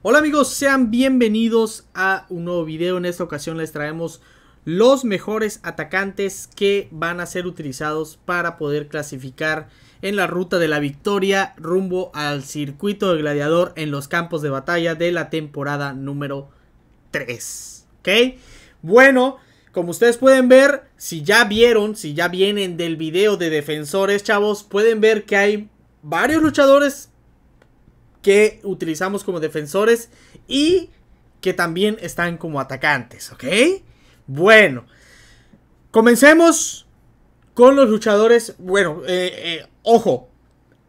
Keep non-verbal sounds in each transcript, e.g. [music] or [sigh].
Hola amigos, sean bienvenidos a un nuevo video. En esta ocasión les traemos los mejores atacantes que van a ser utilizados para poder clasificar en la ruta de la victoria rumbo al circuito de gladiador en los campos de batalla de la temporada número 3. ¿Ok? Bueno, como ustedes pueden ver, si ya vieron, si ya vienen del video de defensores, chavos, pueden ver que hay varios luchadores que utilizamos como defensores y que también están como atacantes, ¿ok? Bueno, comencemos con los luchadores. Bueno, eh, eh, ojo,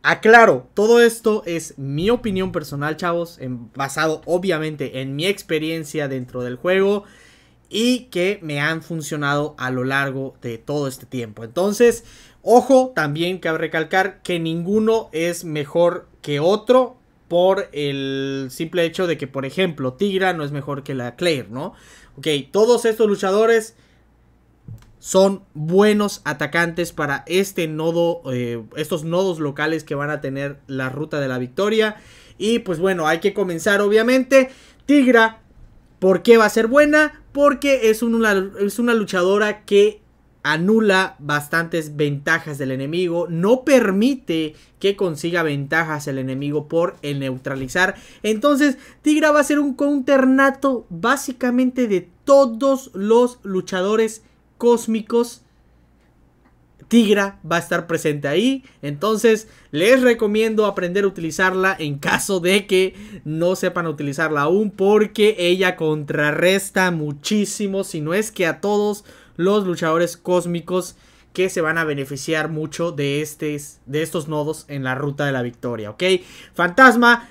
aclaro, todo esto es mi opinión personal, chavos, basado obviamente en mi experiencia dentro del juego y que me han funcionado a lo largo de todo este tiempo. Entonces, ojo, también cabe recalcar que ninguno es mejor que otro por el simple hecho de que, por ejemplo, Tigra no es mejor que la Claire, ¿no? Ok, todos estos luchadores son buenos atacantes para este nodo, eh, estos nodos locales que van a tener la ruta de la victoria. Y pues bueno, hay que comenzar obviamente. Tigra, ¿por qué va a ser buena? Porque es una, es una luchadora que anula bastantes ventajas del enemigo, no permite que consiga ventajas el enemigo por el neutralizar. Entonces, Tigra va a ser un counter básicamente de todos los luchadores cósmicos. Tigra va a estar presente ahí. Entonces, les recomiendo aprender a utilizarla en caso de que no sepan utilizarla aún, porque ella contrarresta muchísimo, si no es que a todos los luchadores cósmicos que se van a beneficiar mucho de, este, de estos nodos en la ruta de la victoria, ¿ok? Fantasma,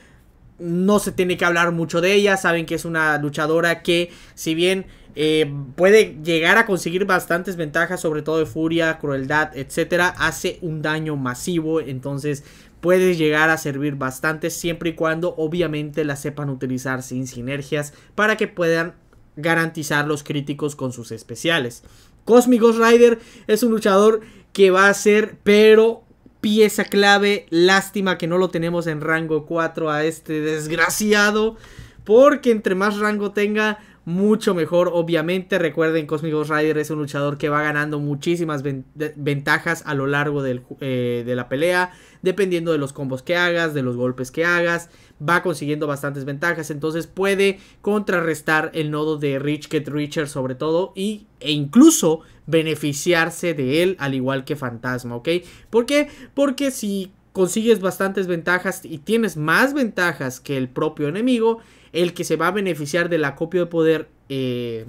no se tiene que hablar mucho de ella, saben que es una luchadora que si bien eh, puede llegar a conseguir bastantes ventajas, sobre todo de furia, crueldad, etcétera, hace un daño masivo, entonces puede llegar a servir bastante siempre y cuando obviamente la sepan utilizar sin sinergias para que puedan garantizar los críticos con sus especiales. Cosmic Rider es un luchador que va a ser, pero pieza clave. Lástima que no lo tenemos en rango 4 a este desgraciado. Porque entre más rango tenga, mucho mejor. Obviamente, recuerden, Cosmic Rider es un luchador que va ganando muchísimas ventajas a lo largo eh, de la pelea, dependiendo de los combos que hagas, de los golpes que hagas, va consiguiendo bastantes ventajas. Entonces puede contrarrestar el nodo de Rich Get Richer sobre todo y, e incluso beneficiarse de él, al igual que Fantasma, ¿ok? ¿Por qué? Porque si consigues bastantes ventajas y tienes más ventajas que el propio enemigo, el que se va a beneficiar del acopio de poder eh,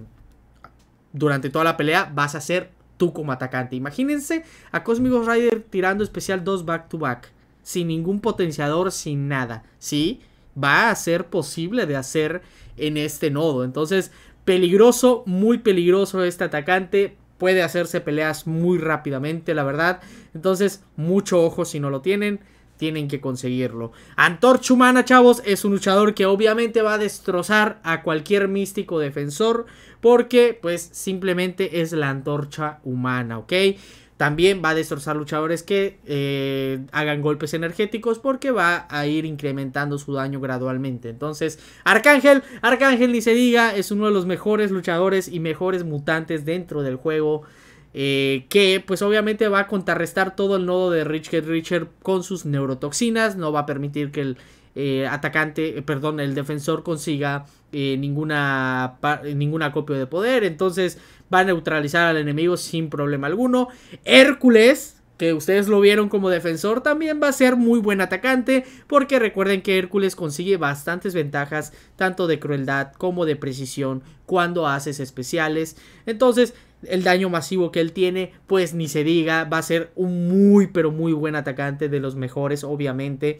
durante toda la pelea vas a ser tú como atacante. Imagínense a Cosmic Rider tirando especial 2 back to back, sin ningún potenciador, sin nada, ¿sí? Va a ser posible de hacer en este nodo. Entonces, peligroso, muy peligroso este atacante. Puede hacerse peleas muy rápidamente, la verdad. Entonces, mucho ojo si no lo tienen. Tienen que conseguirlo. Antorcha Humana, chavos, es un luchador que obviamente va a destrozar a cualquier místico defensor. Porque, pues, simplemente es la antorcha humana, ¿ok? También va a destrozar luchadores que eh, hagan golpes energéticos porque va a ir incrementando su daño gradualmente. Entonces, Arcángel, Arcángel ni se diga, es uno de los mejores luchadores y mejores mutantes dentro del juego eh, que pues obviamente va a contrarrestar todo el nodo de Rich Richard con sus neurotoxinas, no va a permitir que el eh, atacante, eh, perdón, el defensor consiga ninguna ningún acopio de poder, entonces va a neutralizar al enemigo sin problema alguno. Hércules que ustedes lo vieron como defensor, también va a ser muy buen atacante, porque recuerden que Hércules consigue bastantes ventajas, tanto de crueldad como de precisión, cuando haces especiales. Entonces, el daño masivo que él tiene, pues ni se diga, va a ser un muy pero muy buen atacante de los mejores, obviamente,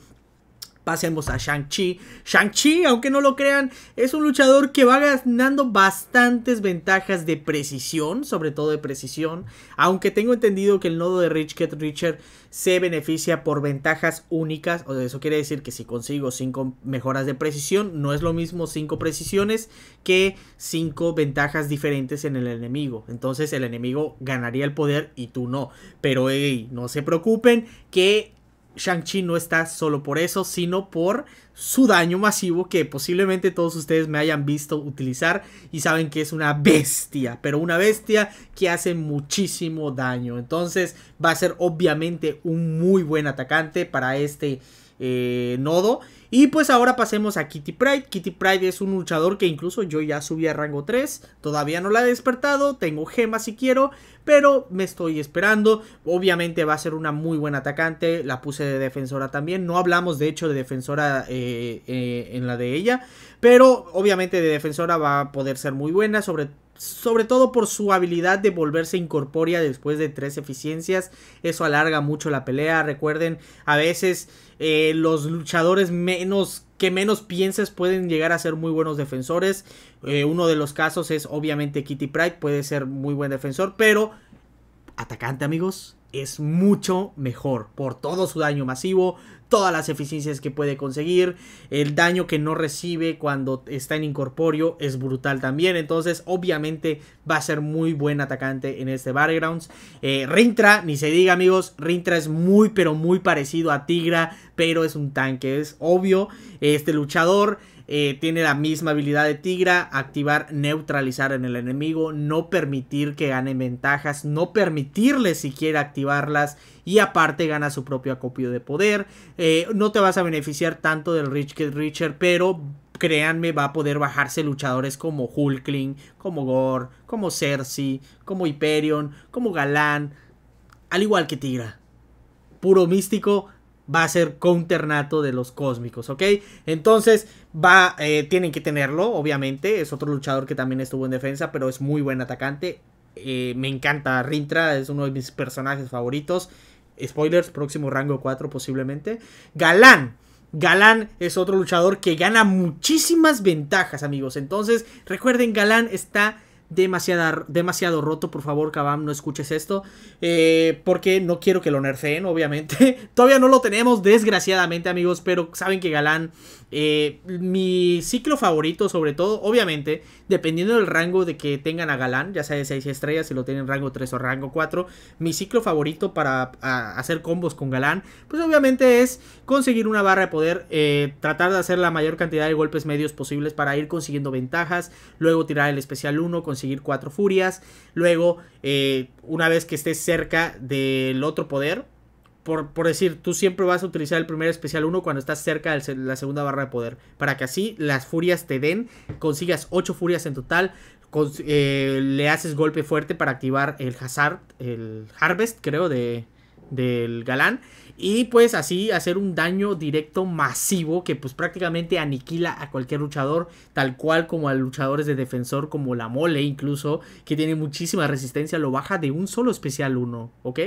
pasemos a Shang-Chi. Shang-Chi, aunque no lo crean, es un luchador que va ganando bastantes ventajas de precisión, sobre todo de precisión, aunque tengo entendido que el nodo de Rich Cat Richard se beneficia por ventajas únicas, o sea, eso quiere decir que si consigo 5 mejoras de precisión, no es lo mismo 5 precisiones que 5 ventajas diferentes en el enemigo. Entonces el enemigo ganaría el poder y tú no. Pero hey, no se preocupen que Shang-Chi no está solo por eso, sino por su daño masivo que posiblemente todos ustedes me hayan visto utilizar y saben que es una bestia, pero una bestia que hace muchísimo daño. Entonces va a ser obviamente un muy buen atacante para este eh, nodo. Y pues ahora pasemos a Kitty Pride. Kitty Pride es un luchador que incluso yo ya subí a rango 3. Todavía no la he despertado. Tengo gemas si quiero. Pero me estoy esperando. Obviamente va a ser una muy buena atacante. La puse de defensora también. No hablamos de hecho de defensora eh, eh, en la de ella. Pero obviamente de defensora va a poder ser muy buena. Sobre todo sobre todo por su habilidad de volverse incorpórea después de tres eficiencias. Eso alarga mucho la pelea. Recuerden, a veces eh, los luchadores menos que menos pienses pueden llegar a ser muy buenos defensores. Eh, uno de los casos es obviamente Kitty Pride, puede ser muy buen defensor, pero atacante amigos es mucho mejor por todo su daño masivo, todas las eficiencias que puede conseguir. El daño que no recibe cuando está en incorporio... es brutal también. Entonces, obviamente, va a ser muy buen atacante en este Battlegrounds. Eh, Rintra, ni se diga, amigos. Rintra es muy, pero muy parecido a Tigra, pero es un tanque, es obvio. Este luchador. Eh, tiene la misma habilidad de Tigra, activar, neutralizar en el enemigo, no permitir que gane ventajas, no permitirle siquiera activarlas y aparte gana su propio acopio de poder, eh, no te vas a beneficiar tanto del Rich Kid Richard, pero créanme, va a poder bajarse luchadores como Hulkling, como Gore, como Cersei, como Hyperion, como Galán, al igual que Tigra. Puro místico, va a ser counternato de los cósmicos, ¿ok? Entonces, va, eh, tienen que tenerlo, obviamente. Es otro luchador que también estuvo en defensa, pero es muy buen atacante. Eh, me encanta Rintra, es uno de mis personajes favoritos spoilers, próximo rango 4 posiblemente. Galán. Galán es otro luchador que gana muchísimas ventajas, amigos. Entonces, recuerden, Galán está demasiado roto. Por favor, Kabam, no escuches esto. Eh, porque no quiero que lo nerfeen, obviamente. [laughs] Todavía no lo tenemos, desgraciadamente, amigos. Pero saben que Galán, eh, mi ciclo favorito, sobre todo, obviamente, dependiendo del rango de que tengan a Galán, ya sea de 6 estrellas, si lo tienen rango 3 o rango 4, mi ciclo favorito para hacer combos con Galán, pues obviamente es conseguir una barra de poder, eh, tratar de hacer la mayor cantidad de golpes medios posibles para ir consiguiendo ventajas, luego tirar el especial 1, conseguir conseguir cuatro furias. Luego, eh, una vez que estés cerca del otro poder, por, decir, tú siempre vas a utilizar el primer especial 1 cuando estás cerca de la segunda barra de poder. Para que así las furias te den, consigas ocho furias en total. Eh, le haces golpe fuerte para activar el Hazard, el Harvest, creo, de, del galán. Y pues así hacer un daño directo masivo que pues prácticamente aniquila a cualquier luchador, tal cual como a luchadores de defensor como la mole incluso, que tiene muchísima resistencia, lo baja de un solo especial uno, ¿ok?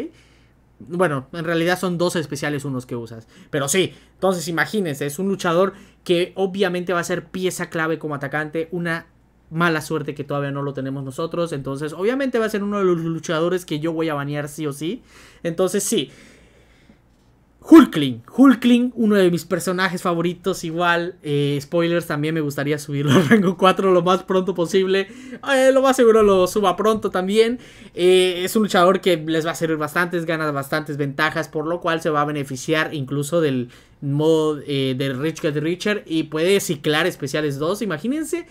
Bueno, en realidad son dos especiales unos que usas. Pero sí, entonces imagínense, es un luchador que obviamente va a ser pieza clave como atacante, una mala suerte que todavía no lo tenemos nosotros. Entonces, obviamente va a ser uno de los luchadores que yo voy a banear sí o sí. Entonces, sí. Hulkling. Hulkling, uno de mis personajes favoritos, igual. Eh, spoilers, también me gustaría subirlo al rango 4 lo más pronto posible. Eh, lo más seguro lo suba pronto también. Eh, es un luchador que les va a servir bastantes, ganas, bastantes ventajas, por lo cual se va a beneficiar incluso del modo del Rich Get Richer y puede ciclar especiales 2. Imagínense,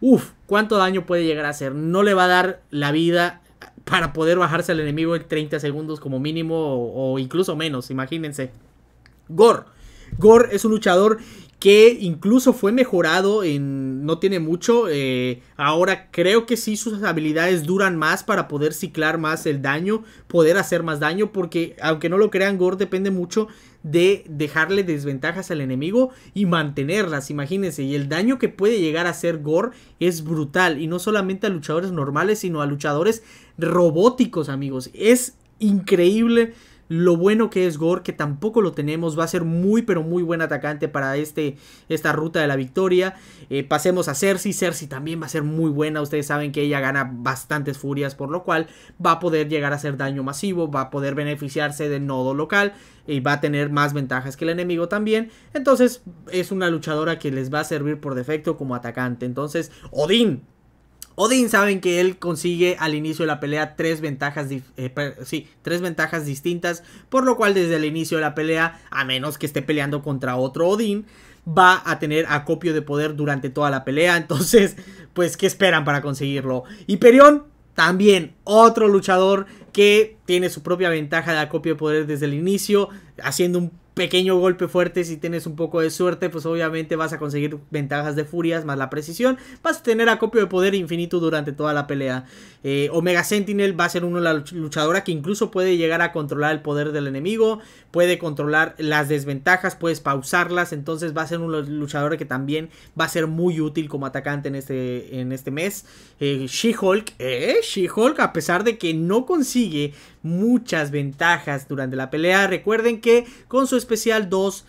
uff, cuánto daño puede llegar a hacer. No le va a dar la vida para poder bajarse al enemigo en 30 segundos como mínimo o, incluso menos, imagínense. Gore. Gore es un luchador que incluso fue mejorado en no tiene mucho. Eh, ahora creo que sí sus habilidades duran más para poder ciclar más el daño, poder hacer más daño, porque aunque no lo crean, Gore depende mucho de dejarle desventajas al enemigo y mantenerlas, imagínense. Y el daño que puede llegar a hacer Gore es brutal. Y no solamente a luchadores normales, sino a luchadores robóticos, amigos. Es increíble lo bueno que es Gore, que tampoco lo tenemos, va a ser muy pero muy buen atacante para este, esta ruta de la victoria. Eh, pasemos a Cersei, Cersei también va a ser muy buena, ustedes saben que ella gana bastantes furias, por lo cual va a poder llegar a hacer daño masivo, va a poder beneficiarse del nodo local y va a tener más ventajas que el enemigo también. Entonces es una luchadora que les va a servir por defecto como atacante. Entonces, Odín, Odin saben que él consigue al inicio de la pelea tres ventajas, eh, sí, tres ventajas distintas, por lo cual desde el inicio de la pelea, a menos que esté peleando contra otro Odin, va a tener acopio de poder durante toda la pelea, [laughs] entonces, pues, ¿qué esperan para conseguirlo? Hiperión, también otro luchador que tiene su propia ventaja de acopio de poder desde el inicio, haciendo un pequeño golpe fuerte, si tienes un poco de suerte, pues obviamente vas a conseguir ventajas de furias más la precisión. Vas a tener acopio de poder infinito durante toda la pelea. Eh, Omega Sentinel va a ser uno la luchadora que incluso puede llegar a controlar el poder del enemigo, puede controlar las desventajas, puedes pausarlas, entonces va a ser una luchador que también va a ser muy útil como atacante en este, en este mes. Eh, She-Hulk, eh, She-Hulk, a pesar de que no consigue muchas ventajas durante la pelea, recuerden que con su especial 2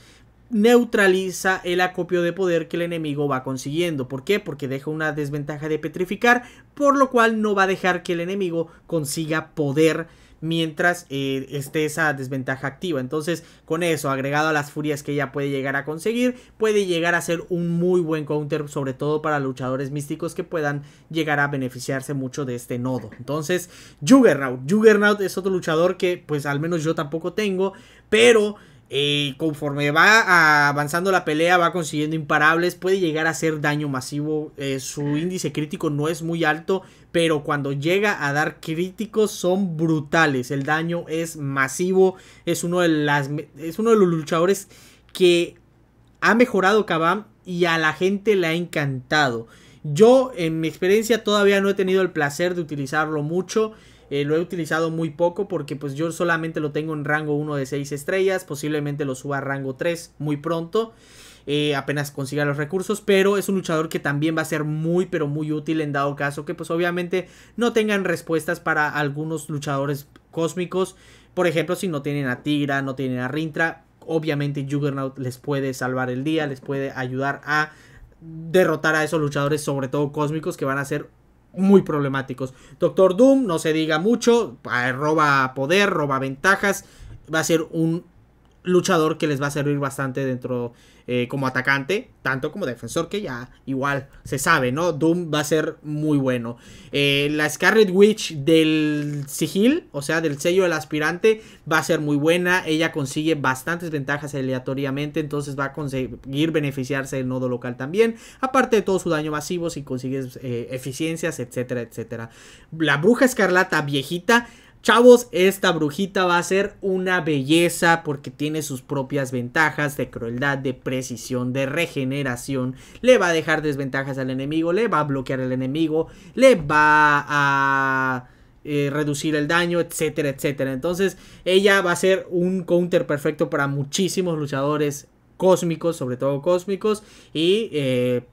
neutraliza el acopio de poder que el enemigo va consiguiendo. ¿Por qué? Porque deja una desventaja de petrificar, por lo cual no va a dejar que el enemigo consiga poder mientras eh, esté esa desventaja activa. Entonces, con eso, agregado a las furias que ella puede llegar a conseguir, puede llegar a ser un muy buen counter, sobre todo para luchadores místicos que puedan llegar a beneficiarse mucho de este nodo. Entonces, Juggernaut. Juggernaut es otro luchador que, pues, al menos yo tampoco tengo, pero conforme va avanzando la pelea, va consiguiendo imparables, puede llegar a hacer daño masivo. Eh, su índice crítico no es muy alto, pero cuando llega a dar críticos son brutales. El daño es masivo. Es uno de, es uno de los luchadores que ha mejorado Kabam y a la gente le ha encantado. Yo, en mi experiencia, todavía no he tenido el placer de utilizarlo mucho. Eh, lo he utilizado muy poco porque pues yo solamente lo tengo en rango 1 de 6 estrellas. Posiblemente lo suba a rango 3 muy pronto. Eh, apenas consiga los recursos. Pero es un luchador que también va a ser muy pero muy útil en dado caso que pues obviamente no tengan respuestas para algunos luchadores cósmicos. Por ejemplo si no tienen a Tigra, no tienen a Rintra. Obviamente Juggernaut les puede salvar el día, les puede ayudar a derrotar a esos luchadores, sobre todo cósmicos, que van a ser muy problemáticos. Doctor Doom, no se diga mucho, ah, roba poder, roba ventajas, va a ser un luchador que les va a servir bastante dentro eh, como atacante, tanto como defensor, que ya igual se sabe, ¿no? Doom va a ser muy bueno. Eh, la Scarlet Witch del sigil, o sea, del sello del aspirante, va a ser muy buena. Ella consigue bastantes ventajas aleatoriamente, entonces va a conseguir beneficiarse del nodo local también. Aparte de todo su daño masivo, si consigues eh, eficiencias, etcétera, etcétera. La bruja escarlata viejita Chavos, esta brujita va a ser una belleza porque tiene sus propias ventajas de crueldad, de precisión, de regeneración. Le va a dejar desventajas al enemigo, le va a bloquear al enemigo, le va a... Eh, reducir el daño, etcétera, etcétera. Entonces, ella va a ser un counter perfecto para muchísimos luchadores cósmicos, sobre todo cósmicos. Y eh,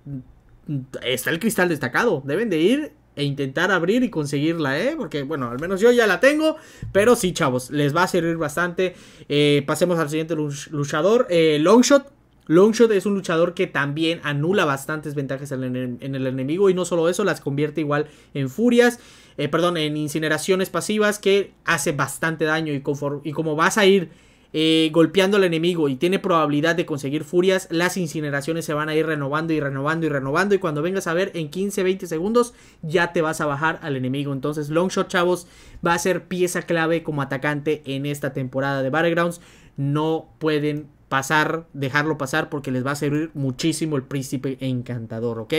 está el cristal destacado. Deben de ir e intentar abrir y conseguirla, ¿eh? Porque, bueno, al menos yo ya la tengo. Pero sí, chavos, les va a servir bastante. Eh, pasemos al siguiente luchador. Eh, Longshot. Longshot es un luchador que también anula bastantes ventajas en el, enemigo. Y no solo eso, las convierte igual en furias. Eh, perdón, en incineraciones pasivas que hace bastante daño. y como vas a ir eh, golpeando al enemigo y tiene probabilidad de conseguir furias, las incineraciones se van a ir renovando y renovando y renovando. Y cuando vengas a ver en 15, 20 segundos, ya te vas a bajar al enemigo. Entonces, Longshot, chavos, va a ser pieza clave como atacante en esta temporada de Battlegrounds. No pueden pasar, dejarlo pasar porque les va a servir muchísimo el príncipe encantador, ¿ok?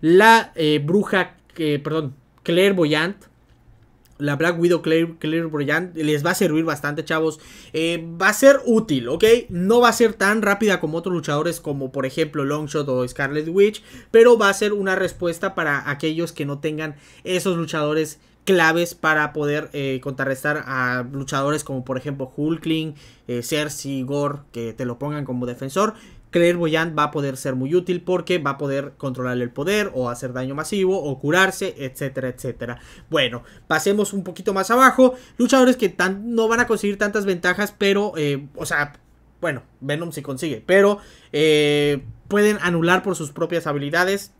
La eh, bruja, eh, perdón, boyant la Black Widow Clear Claire Brilliant les va a servir bastante, chavos. Eh, va a ser útil, ¿ok? No va a ser tan rápida como otros luchadores como por ejemplo Longshot o Scarlet Witch, pero va a ser una respuesta para aquellos que no tengan esos luchadores claves para poder eh, contrarrestar a luchadores como por ejemplo Hulkling, eh, Cersei, Gore, que te lo pongan como defensor. Boyan va a poder ser muy útil porque va a poder controlar el poder o hacer daño masivo o curarse, etcétera, etcétera. Bueno, pasemos un poquito más abajo. Luchadores que tan, no van a conseguir tantas ventajas, pero, eh, o sea, bueno, Venom sí consigue, pero eh, pueden anular por sus propias habilidades.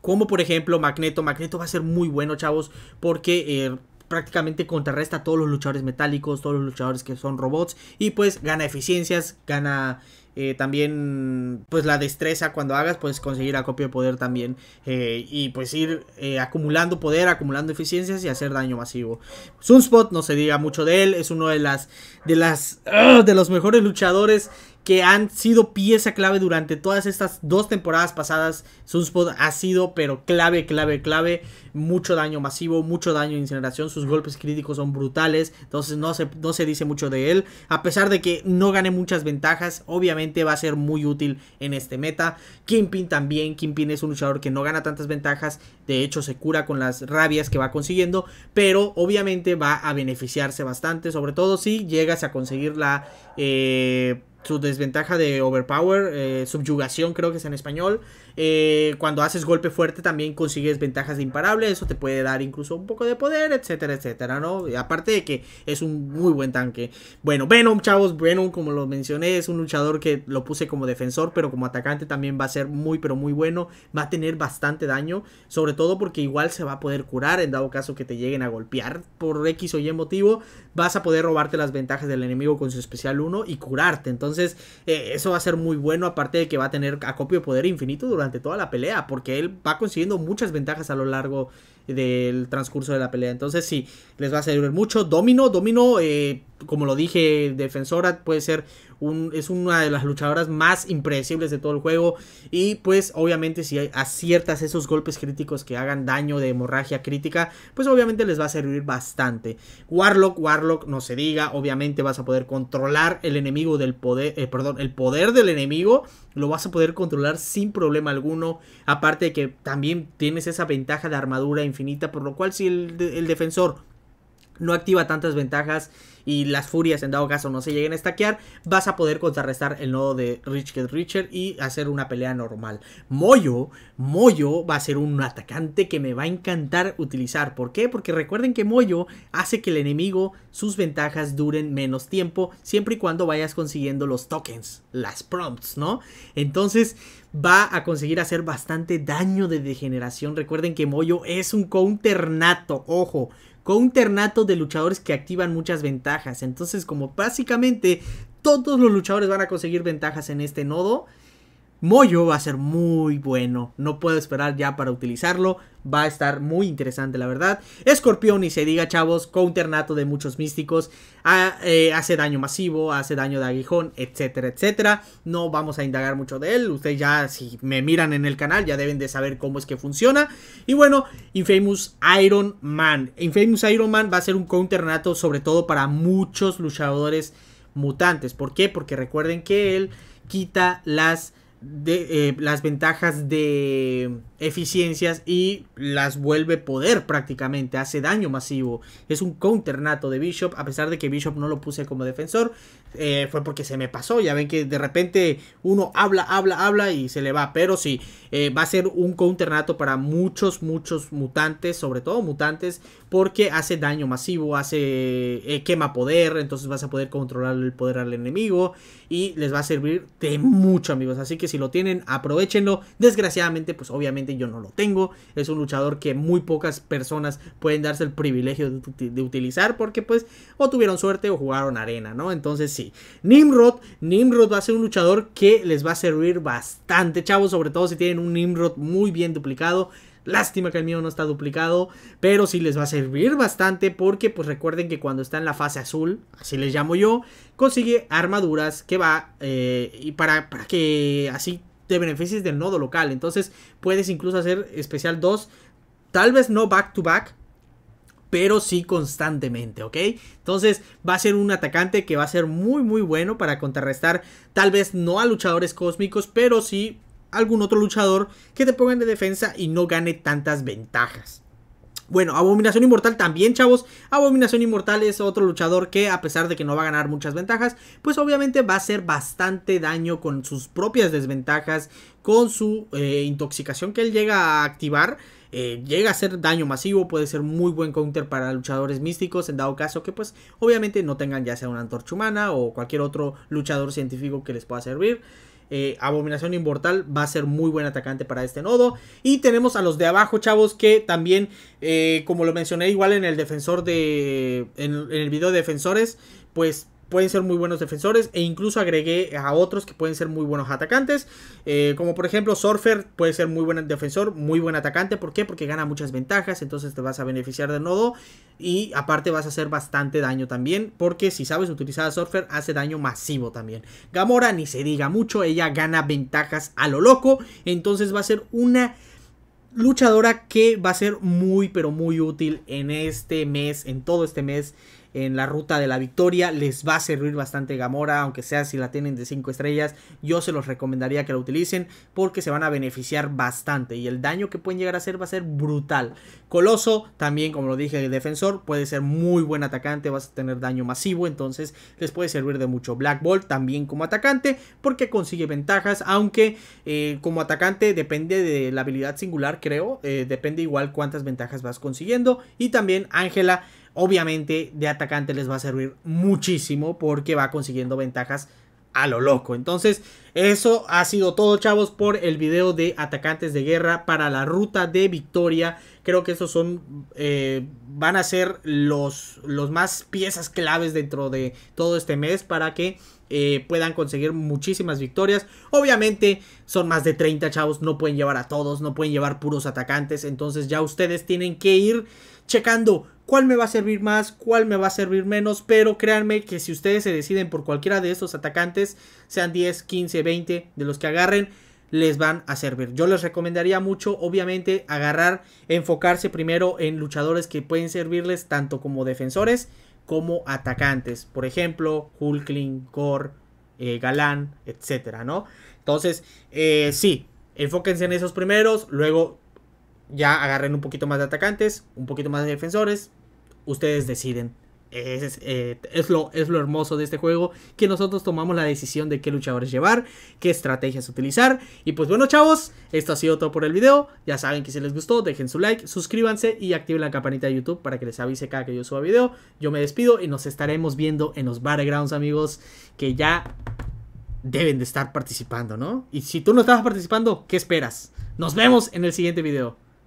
Como por ejemplo Magneto. Magneto va a ser muy bueno, chavos. Porque eh, prácticamente contrarresta a todos los luchadores metálicos, todos los luchadores que son robots y pues gana eficiencias, gana eh, también pues la destreza cuando hagas puedes conseguir acopio de poder también eh, y pues ir eh, acumulando poder, acumulando eficiencias y hacer daño masivo. Sunspot no se diga mucho de él, es uno de las de las ah, de los mejores luchadores que han sido pieza clave durante todas estas dos temporadas pasadas. Sunspot ha sido pero clave, clave, clave mucho daño masivo, mucho daño de incineración, sus golpes críticos son brutales, entonces no se, no se dice mucho de él. A pesar de que no gane muchas ventajas, obviamente va a ser muy útil en este meta. Kingpin también, Kingpin es un luchador que no gana tantas ventajas, de hecho se cura con las rabias que va consiguiendo, pero obviamente va a beneficiarse bastante, sobre todo si llegas a conseguir la... Eh, su desventaja de overpower, eh, subyugación creo que es en español, eh, cuando haces golpe fuerte también consigues ventajas imparables eso te puede dar incluso un poco de poder, etcétera, etcétera, ¿no? aparte de que es un muy buen tanque. Bueno, Venom, chavos, Venom, como lo mencioné, es un luchador que lo puse como defensor, pero como atacante también va a ser muy, pero muy bueno. Va a tener bastante daño, sobre todo porque igual se va a poder curar en dado caso que te lleguen a golpear por X o Y motivo vas a poder robarte las ventajas del enemigo con su especial 1 y curarte. Entonces, eh, eso va a ser muy bueno, aparte de que va a tener acopio de poder infinito durante toda la pelea, porque él va consiguiendo muchas ventajas a lo largo del transcurso de la pelea. Entonces sí, les va a servir mucho. Domino, Domino, eh, como lo dije, defensora puede ser un, es una de las luchadoras más impredecibles de todo el juego. Y pues obviamente si aciertas esos golpes críticos que hagan daño de hemorragia crítica, pues obviamente les va a servir bastante. Warlock, Warlock, no se diga, obviamente vas a poder controlar el enemigo del poder, eh, perdón, el poder del enemigo lo vas a poder controlar sin problema alguno. Aparte de que también tienes esa ventaja de armadura infinita, por lo cual si el, el defensor no activa tantas ventajas y las furias en dado caso no se lleguen a estaquear, vas a poder contrarrestar el nodo de Rich Get Richer y hacer una pelea normal. Moyo, Moyo va a ser un atacante que me va a encantar utilizar. ¿Por qué? Porque recuerden que Moyo hace que el enemigo, sus ventajas duren menos tiempo, siempre y cuando vayas consiguiendo los tokens, las prompts, ¿no? Entonces va a conseguir hacer bastante daño de degeneración. Recuerden que Moyo es un counter nato, ojo con un ternato de luchadores que activan muchas ventajas. Entonces, como básicamente todos los luchadores van a conseguir ventajas en este nodo, Moyo va a ser muy bueno. No puedo esperar ya para utilizarlo. Va a estar muy interesante, la verdad. Escorpión, y se diga, chavos, counter nato de muchos místicos. Ah, eh, hace daño masivo, hace daño de aguijón, etcétera, etcétera. No vamos a indagar mucho de él. Ustedes ya, si me miran en el canal, ya deben de saber cómo es que funciona. Y bueno, Infamous Iron Man. Infamous Iron Man va a ser un counter nato, sobre todo para muchos luchadores mutantes. ¿Por qué? Porque recuerden que él quita las de, eh, las ventajas de eficiencias y las vuelve poder prácticamente, hace daño masivo. Es un counter nato de Bishop, a pesar de que Bishop no lo puse como defensor, eh, fue porque se me pasó. Ya ven que de repente uno habla, habla, habla y se le va. Pero sí, eh, va a ser un counter nato para muchos, muchos mutantes, sobre todo mutantes, porque hace daño masivo, hace eh, quema poder, entonces vas a poder controlar el poder al enemigo y les va a servir de mucho, amigos. Así que si lo tienen, aprovechenlo. Desgraciadamente, pues obviamente yo no lo tengo. Es un luchador que muy pocas personas pueden darse el privilegio de, utilizar porque pues o tuvieron suerte o jugaron arena, ¿no? Entonces sí. Nimrod, Nimrod va a ser un luchador que les va a servir bastante, chavos, sobre todo si tienen un Nimrod muy bien duplicado. Lástima que el mío no está duplicado, pero sí les va a servir bastante porque pues recuerden que cuando está en la fase azul, así les llamo yo, consigue armaduras que va eh, y para, para que así te beneficies del nodo local. Entonces puedes incluso hacer especial 2, tal vez no back to back, pero sí constantemente, ¿ok? Entonces va a ser un atacante que va a ser muy muy bueno para contrarrestar tal vez no a luchadores cósmicos, pero sí algún otro luchador que te pongan de defensa y no gane tantas ventajas. Bueno, Abominación Inmortal también, chavos. Abominación Inmortal es otro luchador que, a pesar de que no va a ganar muchas ventajas, pues obviamente va a hacer bastante daño con sus propias desventajas, con su eh, intoxicación que él llega a activar. Eh, llega a hacer daño masivo, puede ser muy buen counter para luchadores místicos, en dado caso que pues obviamente no tengan ya sea una antorcha humana o cualquier otro luchador científico que les pueda servir. Eh, Abominación Inmortal va a ser muy buen atacante para este nodo. Y tenemos a los de abajo, chavos, que también, eh, como lo mencioné igual en el defensor de. En, en el video de defensores, pues pueden ser muy buenos defensores e incluso agregué a otros que pueden ser muy buenos atacantes, eh, como por ejemplo Surfer puede ser muy buen defensor, muy buen atacante, ¿por qué? Porque gana muchas ventajas, entonces te vas a beneficiar del nodo y aparte vas a hacer bastante daño también, porque si sabes utilizar a Surfer hace daño masivo también. Gamora ni se diga mucho, ella gana ventajas a lo loco, entonces va a ser una luchadora que va a ser muy pero muy útil en este mes, en todo este mes en la ruta de la victoria. Les va a servir bastante Gamora, aunque sea si la tienen de 5 estrellas. Yo se los recomendaría que la utilicen porque se van a beneficiar bastante y el daño que pueden llegar a hacer va a ser brutal. Coloso, también como lo dije, el defensor puede ser muy buen atacante, vas a tener daño masivo, entonces les puede servir de mucho. Black Bolt también como atacante porque consigue ventajas, aunque eh, como atacante depende de la habilidad singular, creo, eh, depende igual cuántas ventajas vas consiguiendo. Y también Ángela Obviamente de atacante les va a servir muchísimo porque va consiguiendo ventajas a lo loco. Entonces, eso ha sido todo, chavos, por el video de atacantes de guerra para la ruta de victoria. Creo que esos son, eh, van a ser los, los más piezas claves dentro de todo este mes para que eh, puedan conseguir muchísimas victorias. Obviamente son más de 30 chavos, no pueden llevar a todos, no pueden llevar puros atacantes. Entonces ya ustedes tienen que ir checando cuál me va a servir más, cuál me va a servir menos, pero créanme que si ustedes se deciden por cualquiera de estos atacantes, sean 10, 15, 20 de los que agarren, les van a servir. Yo les recomendaría mucho, obviamente, agarrar, enfocarse primero en luchadores que pueden servirles tanto como defensores como atacantes. Por ejemplo, Hulkling, Gore, eh, Galán, etcétera, ¿no? Entonces, eh, sí, enfóquense en esos primeros, luego ya agarren un poquito más de atacantes, un poquito más de defensores. Ustedes deciden. Eh, es, lo, es lo hermoso de este juego, que nosotros tomamos la decisión de qué luchadores llevar, qué estrategias utilizar. Y pues bueno chavos, esto ha sido todo por el video. Ya saben que si les gustó, dejen su like, suscríbanse y activen la campanita de YouTube para que les avise cada que yo suba video. Yo me despido y nos estaremos viendo en los Battlegrounds, amigos, que ya deben de estar participando, ¿no? Y si tú no estabas participando, ¿qué esperas? Nos vemos en el siguiente video.